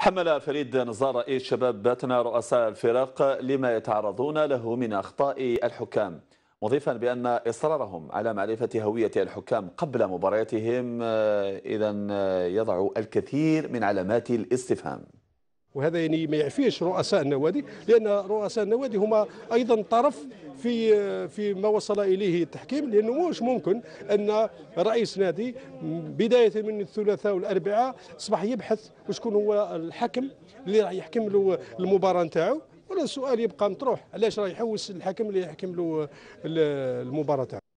حمل فريد نزار رئيس شباب باتنا رؤساء الفرق لما يتعرضون له من أخطاء الحكام مضيفا بأن إصرارهم على معرفة هوية الحكام قبل مبارياتهم آه، إذا آه، يضع الكثير من علامات الاستفهام وهذا يعني ما يعفيش رؤساء النوادي لان رؤساء النوادي هما ايضا طرف في في ما وصل اليه التحكيم لانه مش ممكن ان رئيس نادي بدايه من الثلاثاء والاربعاء اصبح يبحث وشكون هو الحكم اللي راح يحكم له المباراه نتاعو ولا السؤال يبقى مطروح علاش راه يحوس الحكم اللي يحكم له المباراه تاعو